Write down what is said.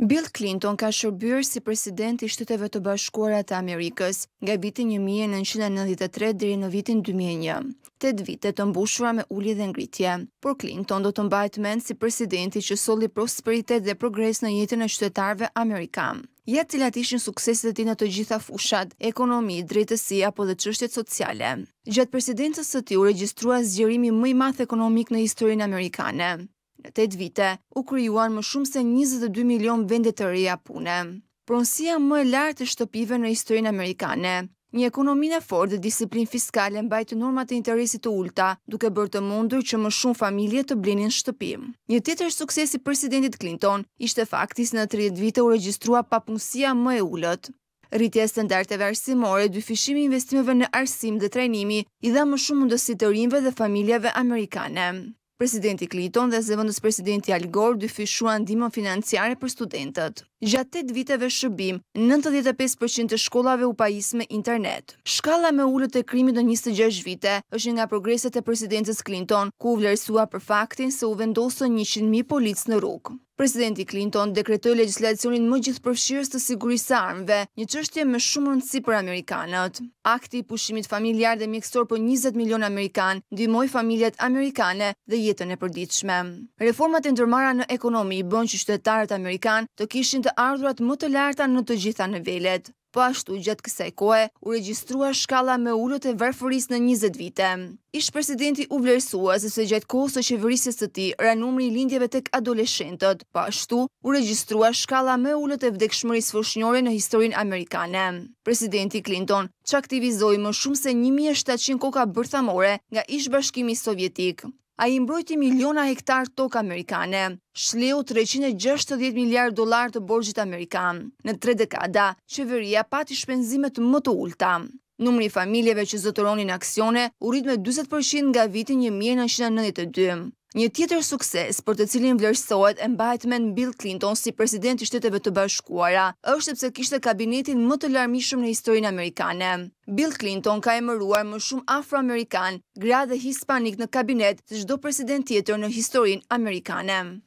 Bill Clinton ka shërbyrë si president i shteteve të bashkuarat të Amerikës nga vitin 1993 dhe në vitin 2001. Tet vite të mbushura me ullje dhe ngritje, por Clinton do të mbajt mend si presidenti që soli prosperitet dhe progres në jetën e qytetarve Amerikam. Ja cilat ishin sukseset e ti në të gjitha fushat, ekonomi, drejtësi apo dhe qështet sociale. Gjatë presidencës të ti u registrua zgjerimi mëj math ekonomik në historinë Amerikane. 8 vite, u kryuan më shumë se 22 milion vendet të reja pune. Pronsia më e lartë të shtopive në historinë amerikane. Një ekonomin e fort dhe disiplin fiskale mbajtë normat e interesit të ulta, duke bërë të mundur që më shumë familje të blinin shtëpim. Një tjetër suksesi presidentit Clinton ishte faktis në 30 vite u regjistrua papunësia më e ullët. Rritje standarteve arsimore, dyfishimi investimeve në arsim dhe trajnimi i dha më shumë mundësit të rinve dhe familjeve amerikane. Presidenti Clinton dhe zëvëndës presidenti Al Gore dyfishuan dimon financiare për studentët. Gjatë 8 viteve shëbim, 95% të shkollave u pajis me internet. Shkalla me ullët e krimit në 26 vite është nga progreset e presidentës Clinton, ku u vlerësua për faktin se u vendosën 100.000 policë në rukë. Presidenti Clinton dekretoj legislacionin më gjithë përfshirës të sigurisë armëve, një qështje me shumë rëndësi për Amerikanët. Akti i pushimit familjar dhe mjekësor për 20 milion Amerikan, dymoj familjet Amerikane dhe jetën e përdiqme. Reformat e ndërmara në ekonomi i bën që qytetarët Amerikan të kishin ardhurat më të larta në të gjitha nivellet. Po ashtu gjatë kësaj kohe u regjistrua shkalla me ulët e varfërisë në 20 vite. Ish presidenti u vlerësua se se gjatë kohës së qeverisjes së tij ra numri i lindjeve tek adoleshentët. Po ashtu u regjistrua shkalla me ulët e vdekshmërisë fushnjore në historinë amerikane. Presidenti Clinton çaktivizoi më shumë se 1700 koka bërthamore nga ish bashkimi sovjetik a i mbrojti miliona hektar tokë amerikane. Shleu 360 miljard dolar të borgjit amerikan. Në tre dekada, qeveria pati shpenzimet më të ulta. Numëri familjeve që zëtëronin aksione, urrit me 20% nga vitin 1992. Një tjetër sukses për të cilin vlerësohet e mbajt Bill Clinton si president i shteteve të bashkuara, është pëse kishtë kabinetin më të larmishëm në historinë amerikane. Bill Clinton ka emëruar më shumë afro-amerikan, gra dhe hispanik në kabinet të gjdo president tjetër në historinë amerikane.